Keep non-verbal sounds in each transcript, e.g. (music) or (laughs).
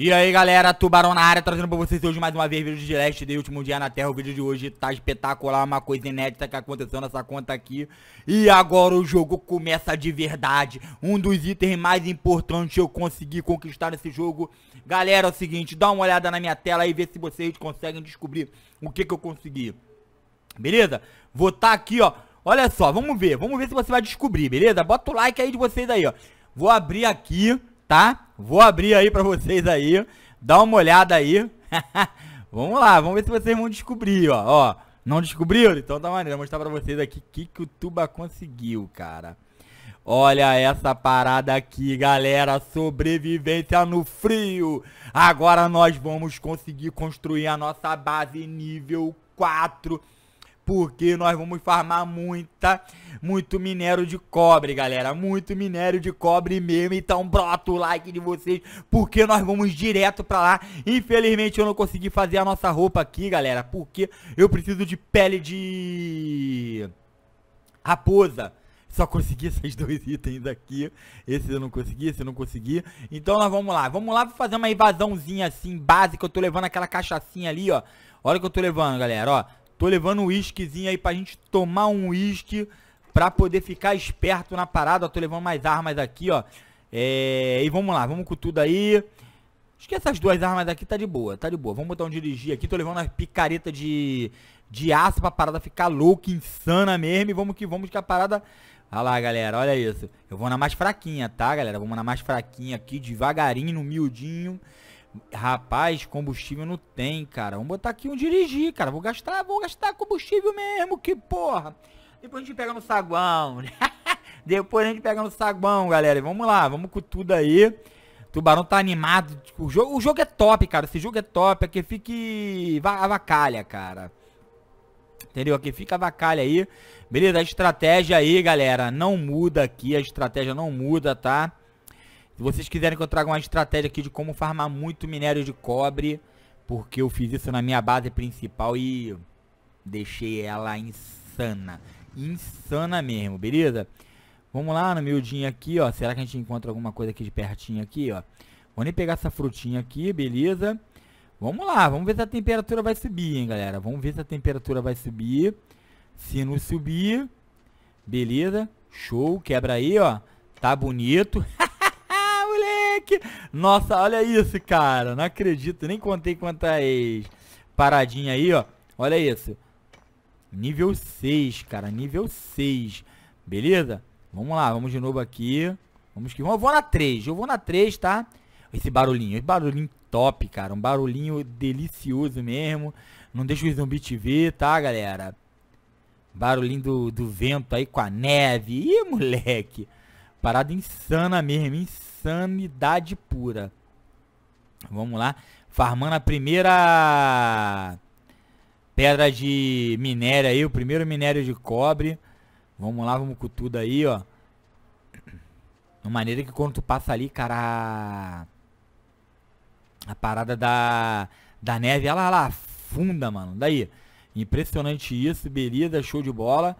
E aí galera, Tubarão na área, trazendo pra vocês hoje mais uma vez vídeo de Last Day, último dia na Terra, o vídeo de hoje tá espetacular, uma coisa inédita que aconteceu nessa conta aqui E agora o jogo começa de verdade, um dos itens mais importantes eu consegui conquistar nesse jogo Galera, é o seguinte, dá uma olhada na minha tela e vê se vocês conseguem descobrir o que que eu consegui Beleza? Vou tá aqui ó, olha só, vamos ver, vamos ver se você vai descobrir, beleza? Bota o like aí de vocês aí ó Vou abrir aqui tá? Vou abrir aí pra vocês aí, dá uma olhada aí. (laughs) vamos lá, vamos ver se vocês vão descobrir, ó. ó não descobriu Então tá maneiro, vou mostrar pra vocês aqui o que, que o Tuba conseguiu, cara. Olha essa parada aqui, galera. Sobrevivência no frio. Agora nós vamos conseguir construir a nossa base nível 4 porque nós vamos farmar muita, muito minério de cobre, galera. Muito minério de cobre mesmo. Então brota o like de vocês, porque nós vamos direto pra lá. Infelizmente eu não consegui fazer a nossa roupa aqui, galera, porque eu preciso de pele de raposa. Só consegui (laughs) esses dois itens aqui. Esse eu não consegui, esse eu não consegui. Então nós vamos lá. Vamos lá fazer uma invasãozinha assim, básica. Eu tô levando aquela cachaçinha ali, ó. Olha o que eu tô levando, galera, ó. Tô levando um uísquezinho aí pra gente tomar um uísque pra poder ficar esperto na parada. tô levando mais armas aqui, ó. É, e vamos lá, vamos com tudo aí. Acho que essas duas armas aqui tá de boa, tá de boa. Vamos botar um dirigir aqui. Tô levando uma picareta de, de aço pra parada ficar louca, insana mesmo. E vamos que vamos que a parada... Olha lá, galera, olha isso. Eu vou na mais fraquinha, tá, galera? Vamos na mais fraquinha aqui, devagarinho, humildinho. miudinho. Rapaz, combustível não tem, cara. Vamos botar aqui um dirigir, cara. Vou gastar, vou gastar combustível mesmo, que porra. Depois a gente pega no saguão. (laughs) Depois a gente pega no saguão, galera. Vamos lá, vamos com tudo aí. Tubarão tá animado. O jogo, o jogo é top, cara. Esse jogo é top. Aqui fique avacalha, cara. Entendeu? Aqui fica vacalha aí. Beleza, a estratégia aí, galera. Não muda aqui. A estratégia não muda, tá? Se vocês quiserem que eu traga uma estratégia aqui de como farmar muito minério de cobre, porque eu fiz isso na minha base principal e deixei ela insana. Insana mesmo, beleza? Vamos lá no miudinho aqui, ó. Será que a gente encontra alguma coisa aqui de pertinho aqui, ó? Vou nem pegar essa frutinha aqui, beleza? Vamos lá, vamos ver se a temperatura vai subir, hein, galera. Vamos ver se a temperatura vai subir. Se não subir, beleza. Show, quebra aí, ó. Tá bonito. (laughs) Nossa, olha isso, cara. Não acredito, nem contei quantas paradinha aí, ó. Olha isso. Nível 6, cara. Nível 6. Beleza? Vamos lá, vamos de novo aqui. Vamos que vamos. Eu vou na 3. Eu vou na 3, tá? Esse barulhinho. Esse barulhinho top, cara. Um barulhinho delicioso mesmo. Não deixa o zumbi te ver, tá, galera? Barulhinho do, do vento aí com a neve. Ih, moleque. Parada insana mesmo, insanidade pura. Vamos lá. Farmando a primeira pedra de minério aí, o primeiro minério de cobre. Vamos lá, vamos com tudo aí, ó. De maneira que quando tu passa ali, cara, a parada da, da neve, ela lá afunda, mano. Daí, impressionante isso, beleza, show de bola.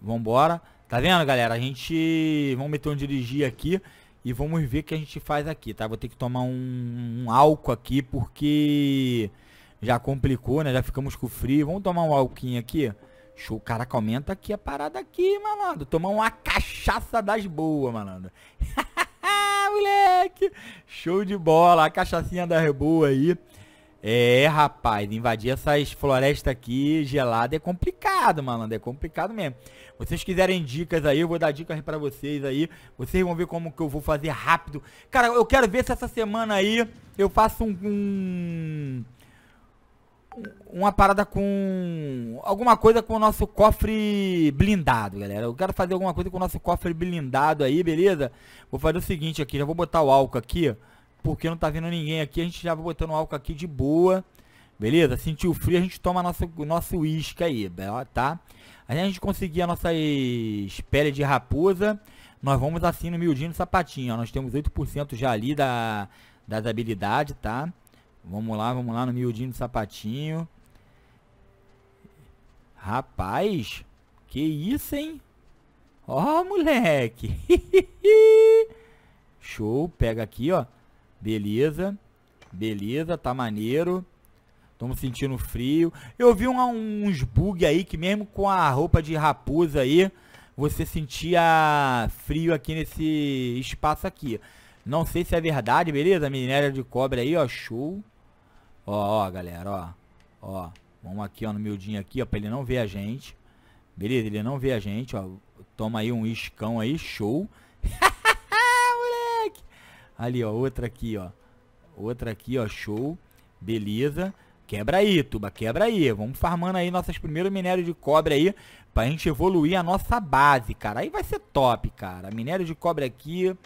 Vambora. embora. Tá vendo, galera? A gente... Vamos meter um dirigir aqui e vamos ver o que a gente faz aqui, tá? Vou ter que tomar um, um álcool aqui porque já complicou, né? Já ficamos com frio. Vamos tomar um álcool aqui? Show, cara comenta aqui a parada aqui, malandro. Tomar uma cachaça das boas, malandro. (laughs) moleque! Show de bola, a cachaçinha da boas aí. É, rapaz, invadir essas florestas aqui gelada é complicado, malandro, é complicado mesmo. Vocês quiserem dicas aí, eu vou dar dicas para vocês aí. Vocês vão ver como que eu vou fazer rápido. Cara, eu quero ver se essa semana aí eu faço um, um uma parada com alguma coisa com o nosso cofre blindado, galera. Eu quero fazer alguma coisa com o nosso cofre blindado aí, beleza? Vou fazer o seguinte aqui, já vou botar o álcool aqui, ó porque não tá vendo ninguém aqui, a gente já vai botando álcool aqui de boa. Beleza? Sentiu frio, a gente toma nosso nosso uísque aí, tá? Aí a gente conseguir a nossa pele de raposa, nós vamos assim no miudinho no sapatinho, ó. Nós temos 8% já ali da, das habilidades, tá? Vamos lá, vamos lá no miudinho no sapatinho. Rapaz, que isso, hein? Ó, oh, moleque. (laughs) Show, pega aqui, ó. Beleza. Beleza, tá maneiro. Estamos sentindo frio. Eu vi um, uns bug aí que mesmo com a roupa de raposa aí, você sentia frio aqui nesse espaço aqui. Não sei se é verdade, beleza? Minério de cobre aí, ó, show. Ó, ó, galera, ó. Ó, vamos aqui, ó, no miudinho aqui, ó, pra ele não ver a gente. Beleza, ele não vê a gente, ó. Toma aí um iscão aí, show. (laughs) Ali, ó, outra aqui, ó. Outra aqui, ó, show. Beleza. Quebra aí, tuba, quebra aí. Vamos farmando aí nossos primeiros minérios de cobre aí pra gente evoluir a nossa base, cara. Aí vai ser top, cara. Minério de cobre aqui,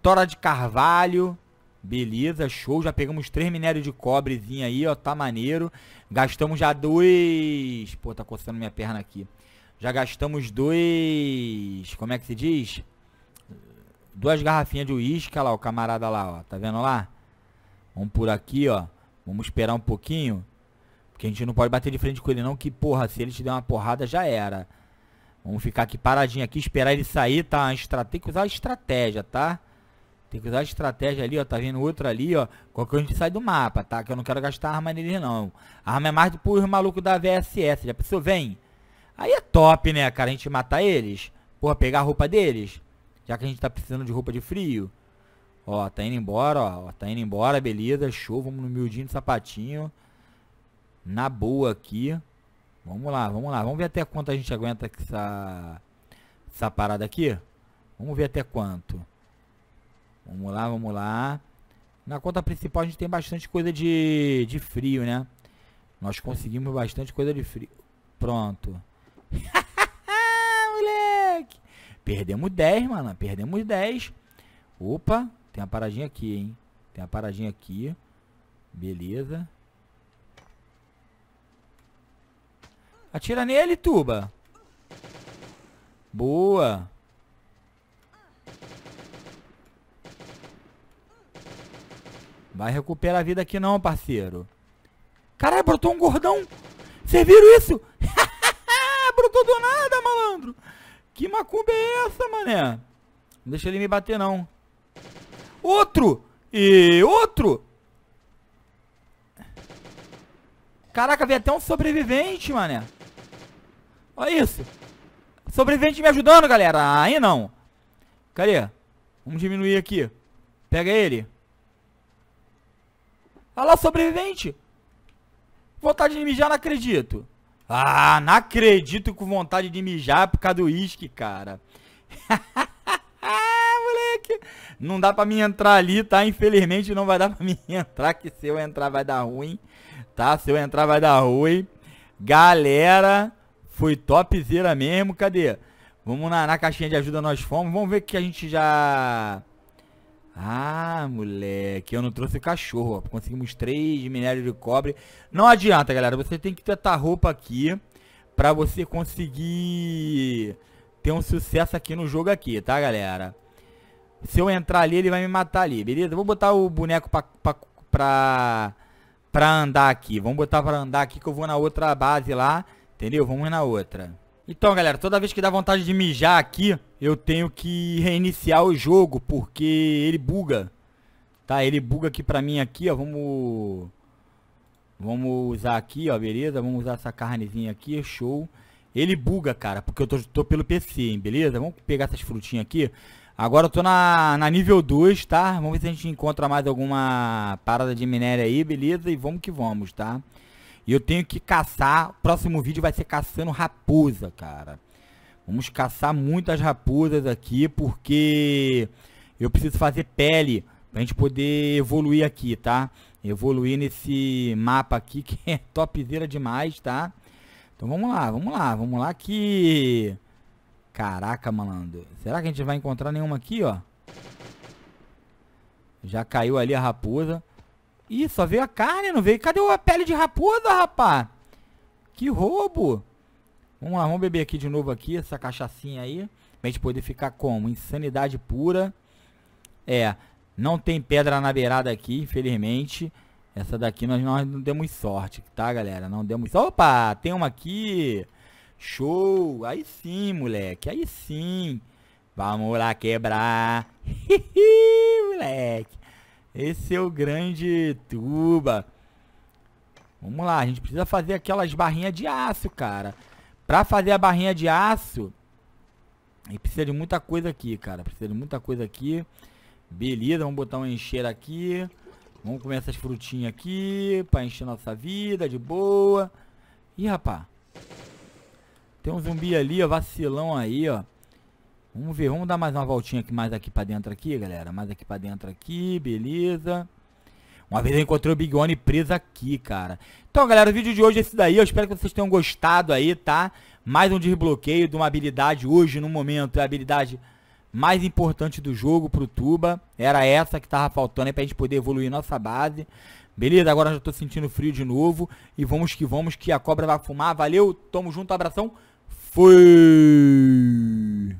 tora de carvalho, beleza, show. Já pegamos três minérios de cobrezinho aí, ó, tá maneiro. Gastamos já dois... Pô, tá coçando minha perna aqui. Já gastamos dois... Como é que se diz? duas garrafinhas de uísque, lá, o camarada lá, ó, tá vendo lá? Vamos por aqui, ó. Vamos esperar um pouquinho. Porque a gente não pode bater de frente com ele não, que porra, se ele te der uma porrada já era. Vamos ficar aqui paradinho aqui, esperar ele sair, tá? Estra... Tem que usar a estratégia, tá? Tem que usar a estratégia ali, ó. Tá vendo outro ali, ó. Qualquer a gente sai do mapa, tá? Que eu não quero gastar arma nele, não. A arma é mais pros malucos da VSS. Já pensou? Vem. Aí é top, né, cara? A gente matar eles. Porra, pegar a roupa deles. Já que a gente tá precisando de roupa de frio. Ó, tá indo embora, ó. Tá indo embora, beleza. Show, vamos no miudinho do sapatinho. Na boa aqui. Vamos lá, vamos lá. Vamos ver até quanto a gente aguenta essa, essa parada aqui. Vamos ver até quanto. Vamos lá, vamos lá. Na conta principal a gente tem bastante coisa de, de frio, né? Nós conseguimos bastante coisa de frio. Pronto. (laughs) Perdemos 10, mano. Perdemos 10. Opa, tem uma paradinha aqui, hein? Tem uma paradinha aqui. Beleza. Atira nele, tuba. Boa. Vai recuperar a vida aqui não, parceiro. Caralho, brotou um gordão. Vocês viram isso? (laughs) brotou do nada, malandro. Que macumba é essa, mané? Não deixa ele me bater, não. Outro! E outro! Caraca, veio até um sobrevivente, mané. Olha isso. Sobrevivente me ajudando, galera. Aí não. Cadê? Vamos diminuir aqui. Pega ele. Olha lá, sobrevivente. Vontade de mijar, não acredito. Ah, não acredito com vontade de mijar por causa do uísque, cara. (laughs) moleque. Não dá pra mim entrar ali, tá? Infelizmente não vai dar pra mim (laughs) entrar, que se eu entrar vai dar ruim, tá? Se eu entrar vai dar ruim. Galera, foi topzera mesmo. Cadê? Vamos na, na caixinha de ajuda, nós fomos. Vamos ver o que a gente já... Ah, moleque, eu não trouxe cachorro, ó. Conseguimos três minérios de cobre. Não adianta, galera. Você tem que ter essa roupa aqui pra você conseguir ter um sucesso aqui no jogo aqui, tá, galera? Se eu entrar ali, ele vai me matar ali, beleza? Vou botar o boneco pra, pra, pra, pra andar aqui. Vamos botar pra andar aqui que eu vou na outra base lá, entendeu? Vamos na outra. Então, galera, toda vez que dá vontade de mijar aqui, eu tenho que reiniciar o jogo, porque ele buga. Tá, ele buga aqui pra mim aqui, ó, vamos... Vamos usar aqui, ó, beleza? Vamos usar essa carnezinha aqui, show. Ele buga, cara, porque eu tô, tô pelo PC, hein, beleza? Vamos pegar essas frutinhas aqui. Agora eu tô na, na nível 2, tá? Vamos ver se a gente encontra mais alguma parada de minério aí, beleza? E vamos que vamos, Tá? E eu tenho que caçar. O próximo vídeo vai ser caçando raposa, cara. Vamos caçar muitas raposas aqui, porque eu preciso fazer pele pra gente poder evoluir aqui, tá? Evoluir nesse mapa aqui, (laughs) que é topzera demais, tá? Então vamos lá, vamos lá, vamos lá que... Caraca, malandro. Será que a gente vai encontrar nenhuma aqui, ó? Já caiu ali a raposa. Ih, só veio a carne, não veio. Cadê a pele de raposa, rapá? Que roubo. Vamos lá, vamos beber aqui de novo aqui, essa cachaçinha aí. Pra gente poder ficar como? Insanidade pura. É, não tem pedra na beirada aqui, infelizmente. Essa daqui nós, nós não demos sorte, tá, galera? Não demos... Opa, tem uma aqui. Show. Aí sim, moleque. Aí sim. Vamos lá quebrar. (laughs) moleque. Esse é o grande tuba. Vamos lá, a gente precisa fazer aquelas barrinhas de aço, cara. Pra fazer a barrinha de aço, e precisa de muita coisa aqui, cara. Precisa de muita coisa aqui. Beleza, vamos botar um encher aqui. Vamos comer essas frutinhas aqui pra encher nossa vida de boa. Ih, rapá. Tem um zumbi ali, ó, vacilão aí, ó. Vamos ver, vamos dar mais uma voltinha aqui, mais aqui pra dentro aqui, galera. Mais aqui pra dentro aqui, beleza. Uma vez eu encontrei o Big One preso aqui, cara. Então, galera, o vídeo de hoje é esse daí. Eu espero que vocês tenham gostado aí, tá? Mais um desbloqueio de uma habilidade hoje, no momento, é a habilidade mais importante do jogo pro Tuba. Era essa que tava faltando aí pra gente poder evoluir nossa base. Beleza? Agora já tô sentindo frio de novo. E vamos que vamos, que a cobra vai fumar. Valeu, tamo junto, abração. Fui!